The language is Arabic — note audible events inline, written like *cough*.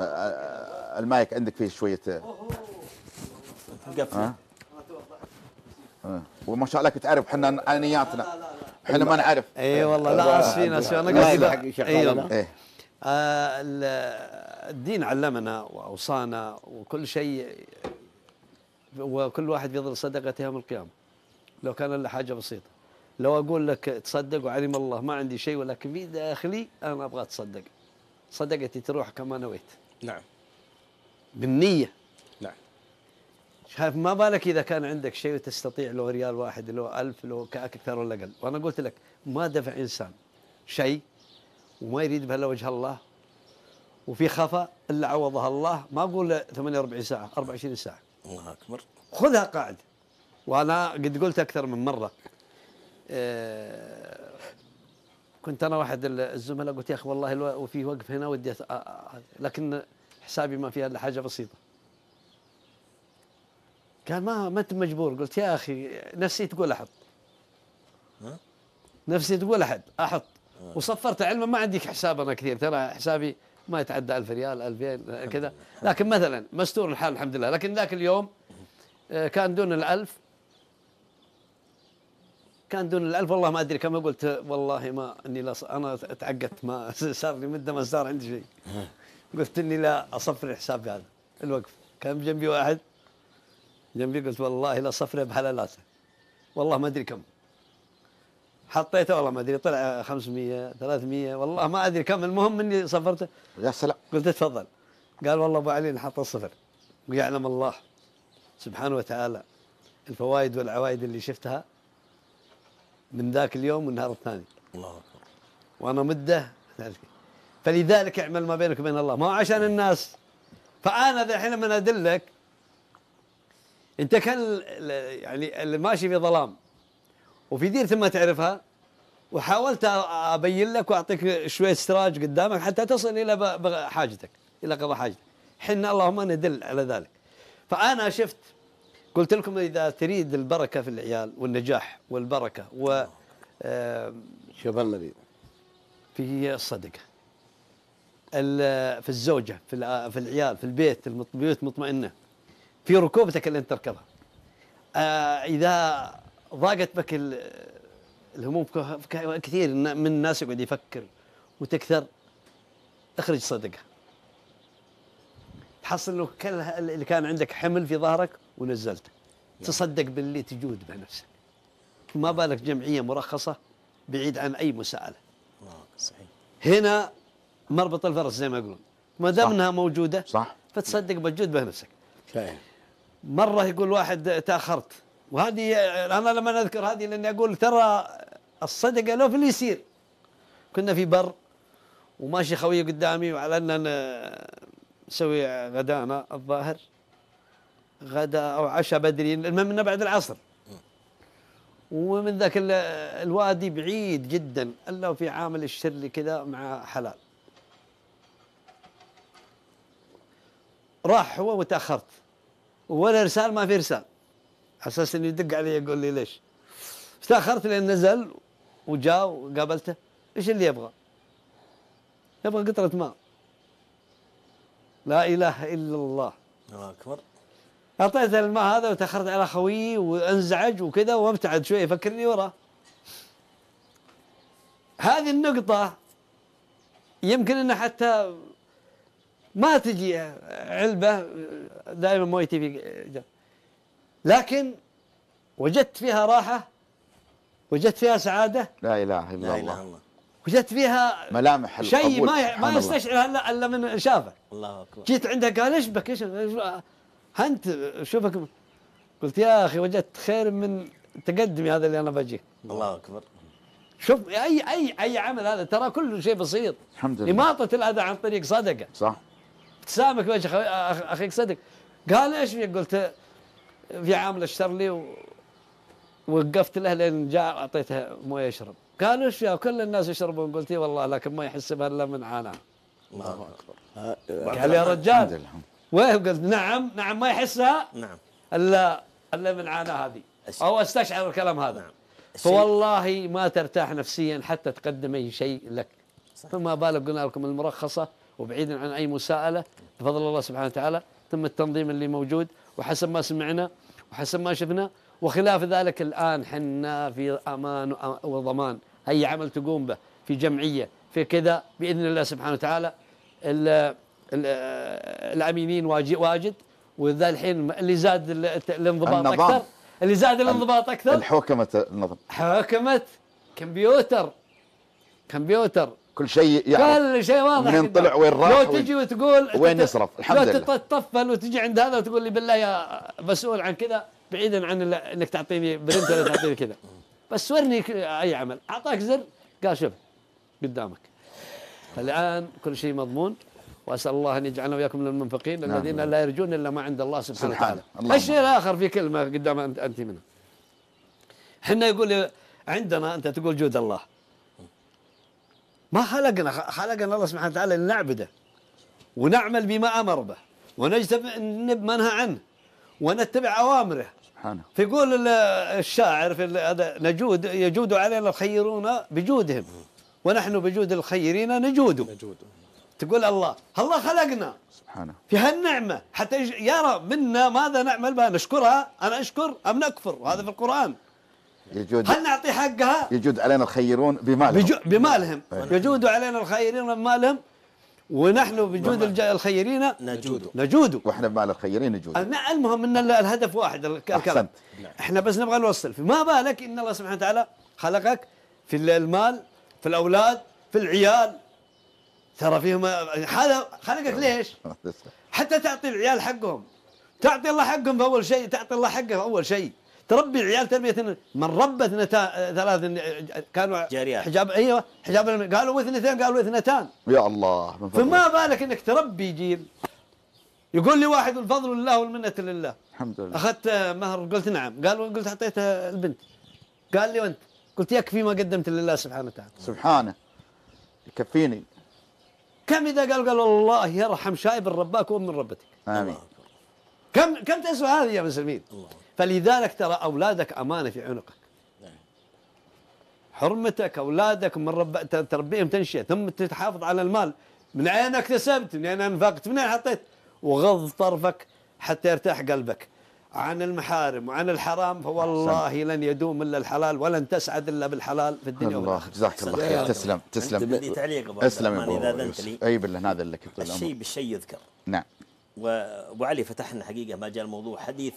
آه، آه، آه، المايك عندك فيه شويه قفل وما شاء الله تعرف احنا انياتنا احنا ما نعرف اي والله لا اسفين اسفين انا قصدي اي والله الدين علمنا واوصانا وكل شيء وكل واحد يظل صدقته يوم القيامه لو كان الا حاجه بسيطه لو اقول لك تصدق وعلم الله ما عندي شيء ولكن في داخلي انا ابغى اتصدق صدقتي تروح كما نويت نعم بالنية نعم شايف ما بالك إذا كان عندك شيء وتستطيع لو ريال واحد لو ألف لو كأكثر ولا أقل وأنا قلت لك ما دفع إنسان شيء وما يريد به إلا وجه الله وفي خفا إلا عوضها الله ما أقول 48 ساعة 24 ساعة الله أكبر خذها قاعدة وأنا قد قلت أكثر من مرة أه كنت انا واحد الزملاء قلت يا اخي والله وفي وقف هنا ودي لكن حسابي ما فيها الا حاجه بسيطه قال ما ما انت مجبور قلت يا اخي نفسي تقول احط نفسي تقول احد احط آه. وصفرت علما ما عندي حساب انا كثير ترى حسابي ما يتعدى 1000 ريال 2000 كذا لكن مثلا مستور الحال الحمد لله لكن ذاك اليوم آه، كان دون الألف كان دون الألف والله ما أدري كما قلت والله ما إني لا أنا تعقدت ما *laughs* صار لي مدة ما صار عندي شيء قلت إني لا أصفر الحساب هذا الوقف كان جنبي واحد جنبي قلت والله لا صفره بحلالاته والله ما أدري كم حطيته والله ما ادري طلع 500 300 والله ما ادري كم المهم اني صفرته يا سلام قلت تفضل قال والله ابو علي نحط الصفر ويعلم الله سبحانه وتعالى الفوائد والعوائد اللي شفتها من ذاك اليوم والنهار الثاني الله اكبر وانا مده فلذلك اعمل ما بينك وبين الله ما عشان الناس فانا الحين لما ادلك انت كان يعني اللي ماشي في ظلام وفي ديرة ما تعرفها وحاولت ابين لك واعطيك شويه استراج قدامك حتى تصل الى حاجتك الى قضاء حاجتك حنا اللهم ندل على ذلك فانا شفت قلت لكم اذا تريد البركه في العيال والنجاح والبركه و آه. آه، شوف النبي في الصدقه في الزوجه في في العيال في البيت البيوت مطمئنه في ركوبتك اللي انت تركبها آه، اذا ضاقت بك الهموم كثير من الناس يقعد يفكر وتكثر اخرج صدقه تحصل انه كل اللي كان عندك حمل في ظهرك ونزلته نعم. تصدق باللي تجود به نفسك ما بالك جمعية مرخصة بعيد عن أي مساءلة صحيح هنا مربط الفرس زي ما يقولون ما دام انها موجودة صح فتصدق بتجود به نفسك مرة يقول واحد تأخرت وهذه أنا لما أذكر هذه لأني أقول ترى الصدقة لو في اللي يصير كنا في بر وماشي خويه قدامي وعلى أننا نسوي غدانا الظاهر غدا او عشاء بدري المهم انه بعد العصر ومن ذاك الوادي بعيد جدا الا وفي عامل الشر كذا مع حلال راح هو وتاخرت ولا رسال ما في رسال على اساس انه يدق علي يقول لي ليش تاخرت لان نزل وجاء وقابلته ايش اللي يبغى؟ يبغى قطره ماء لا اله الا الله الله اكبر اعطيت الماء هذا وتاخرت على خويي وانزعج وكذا وابتعد شويه فكرني وراه هذه النقطة يمكن انه حتى ما تجي علبة دائما مويتي في لكن وجدت فيها راحة وجدت فيها سعادة لا إله إلا لا الله, الله وجدت فيها ملامح شيء ما ما يستشعر الا من شافه الله اكبر جيت عندها قال ايش بك ايش انت شوفك قلت يا اخي وجدت خير من تقدمي هذا اللي انا بجي الله اكبر شوف اي اي اي عمل هذا ترى كله شيء بسيط الحمد لله اماطه الاذى عن طريق صدقه صح ابتسامك وجه أخي اخيك صدق قال ايش فيك قلت في عامل اشتر لي ووقفت له لين جاء اعطيته مويه يشرب قال ايش فيها كل الناس يشربون قلت والله لكن ما يحس بها الا من عاناه الله اكبر قال يا رجال قلت نعم نعم ما يحسها نعم الا الا من عانى هذه او استشعر الكلام هذا نعم. فوالله ما ترتاح نفسيا حتى تقدم اي شيء لك صح. فما بالك قلنا لكم المرخصه وبعيدا عن اي مساءله بفضل الله سبحانه وتعالى تم التنظيم اللي موجود وحسب ما سمعنا وحسب ما شفنا وخلاف ذلك الان حنا في امان وضمان اي عمل تقوم به في جمعيه في كذا باذن الله سبحانه وتعالى الامينين واجد وذا الحين اللي زاد الانضباط اكثر اللي زاد الانضباط اكثر الحوكمه النظام حوكمه كمبيوتر كمبيوتر كل شيء يعني كل شيء واضح من طلع وين راح لو تجي وتقول وين يصرف الحمد لله لو تتطفل وتجي عند هذا وتقول لي بالله يا مسؤول عن كذا بعيدا عن انك تعطيني برنت ولا تعطيني كذا *laughs* بس ورني اي عمل اعطاك زر قال شوف قدامك الان كل شيء مضمون واسال الله ان يجعلنا واياكم من المنفقين نعم الذين نعم. لا يرجون الا ما عند الله سبحانه وتعالى الشيء الاخر في كلمه قدام انت انت منها احنا يقول عندنا انت تقول جود الله ما خلقنا خلقنا الله سبحانه وتعالى لنعبده ونعمل بما امر به ونجتنب ما نهى عنه ونتبع اوامره سبحانه فيقول الشاعر في هذا نجود يجود علينا الخيرون بجودهم ونحن بجود الخيرين نجود نجود تقول الله الله خلقنا سبحانه في هالنعمة حتى يرى منا ماذا نعمل بها نشكرها أنا أشكر أم نكفر وهذا في القرآن يجود هل نعطي حقها يجود علينا الخيرون بمالهم بمالهم طيب. يجود علينا الخيرين بمالهم ونحن بجود الخيرين نجود نجود واحنا بمال الخيرين نجود المهم ان الهدف واحد الكلام أحسنت. احنا بس نبغى نوصل فما بالك ان الله سبحانه وتعالى خلقك في المال في الاولاد في العيال ترى فيهم هذا خلقك ليش؟ حتى تعطي العيال حقهم تعطي الله حقهم في اول شيء تعطي الله حقه في اول شيء تربي العيال تربيه من رب اثنتان ثلاث كانوا جاريات حجاب ايوه حجاب قالوا اثنتين قالوا اثنتان يا الله فما بالك انك تربي جيل يقول لي واحد الفضل لله والمنة لله الحمد لله اخذت مهر قلت نعم قال قلت اعطيته البنت قال لي وانت قلت يكفي ما قدمت لله سبحانه وتعالى سبحانه يكفيني كم إذا قال قال الله يرحم شايب رباك ومن ربتك آمين كم كم تسوى هذه يا مسلمين فلذلك ترى أولادك أمانة في عنقك حرمتك أولادك من رب... تربيهم تنشئ ثم تحافظ على المال من أين اكتسبت من أين أنفقت من أين حطيت وغض طرفك حتى يرتاح قلبك عن المحارم وعن الحرام فوالله أحسن. لن يدوم الا الحلال ولن تسعد الا بالحلال في الدنيا الله جزاك الله خير تسلم تسلم تسلم بدي تعليق ابو اسلم اذا اذنت لي اي بالله هذا لك الشيء بالشيء يذكر نعم وابو علي فتحنا حقيقه ما جاء الموضوع حديث